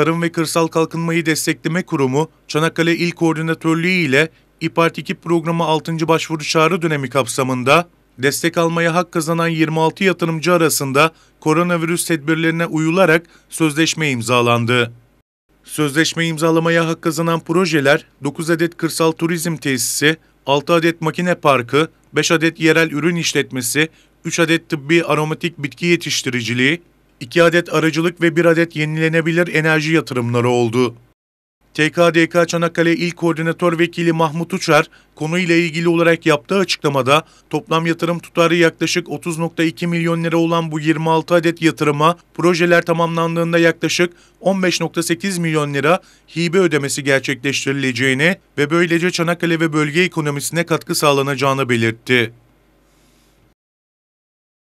Tarım ve Kırsal Kalkınmayı Destekleme Kurumu, Çanakkale İl Koordinatörlüğü ile İPART 2 programı 6. başvuru çağrı dönemi kapsamında destek almaya hak kazanan 26 yatırımcı arasında koronavirüs tedbirlerine uyularak sözleşme imzalandı. Sözleşme imzalamaya hak kazanan projeler 9 adet kırsal turizm tesisi, 6 adet makine parkı, 5 adet yerel ürün işletmesi, 3 adet tıbbi aromatik bitki yetiştiriciliği, 2 adet aracılık ve 1 adet yenilenebilir enerji yatırımları oldu. TKDK Çanakkale İl Koordinatör Vekili Mahmut Uçar, konuyla ilgili olarak yaptığı açıklamada toplam yatırım tutarı yaklaşık 30.2 milyon lira olan bu 26 adet yatırıma projeler tamamlandığında yaklaşık 15.8 milyon lira hibe ödemesi gerçekleştirileceğini ve böylece Çanakkale ve bölge ekonomisine katkı sağlanacağını belirtti.